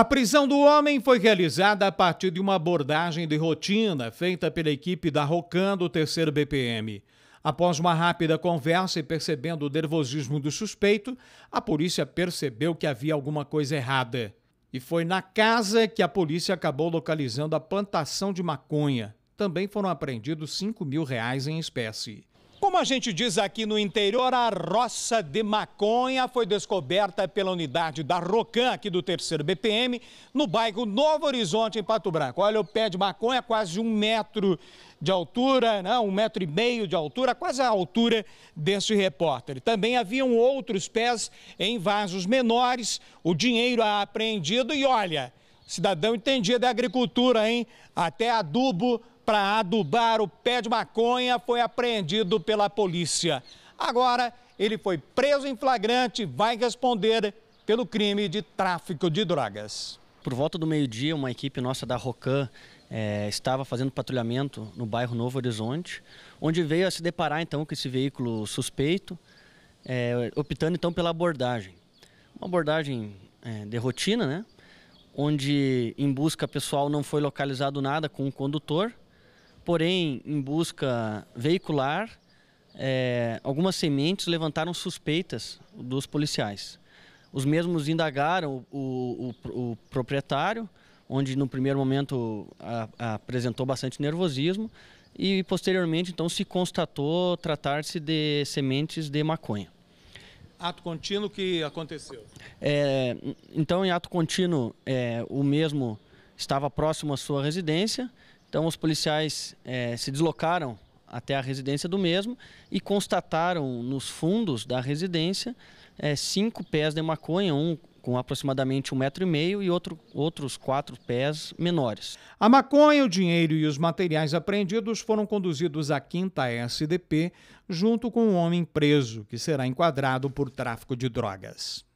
A prisão do homem foi realizada a partir de uma abordagem de rotina feita pela equipe da Rocan do 3 BPM. Após uma rápida conversa e percebendo o nervosismo do suspeito, a polícia percebeu que havia alguma coisa errada. E foi na casa que a polícia acabou localizando a plantação de maconha. Também foram apreendidos 5 mil reais em espécie. Como a gente diz aqui no interior, a roça de maconha foi descoberta pela unidade da Rocan, aqui do terceiro BPM, no bairro Novo Horizonte, em Pato Branco. Olha, o pé de maconha, quase um metro de altura, né? um metro e meio de altura, quase a altura desse repórter. Também haviam outros pés em vasos menores, o dinheiro é apreendido e olha, cidadão entendia da é agricultura, hein? Até adubo para adubar o pé de maconha foi apreendido pela polícia. Agora, ele foi preso em flagrante e vai responder pelo crime de tráfico de drogas. Por volta do meio-dia, uma equipe nossa da Rocan é, estava fazendo patrulhamento no bairro Novo Horizonte, onde veio a se deparar então com esse veículo suspeito, é, optando então pela abordagem. Uma abordagem é, de rotina, né? onde em busca pessoal não foi localizado nada com o condutor, Porém, em busca veicular, é, algumas sementes levantaram suspeitas dos policiais. Os mesmos indagaram o, o, o proprietário, onde no primeiro momento a, a apresentou bastante nervosismo e posteriormente então se constatou tratar-se de sementes de maconha. Ato contínuo que aconteceu? É, então em ato contínuo é, o mesmo estava próximo à sua residência, então os policiais é, se deslocaram até a residência do mesmo e constataram nos fundos da residência é, cinco pés de maconha, um com aproximadamente um metro e meio e outro, outros quatro pés menores. A maconha, o dinheiro e os materiais apreendidos foram conduzidos à quinta SDP, junto com um homem preso, que será enquadrado por tráfico de drogas.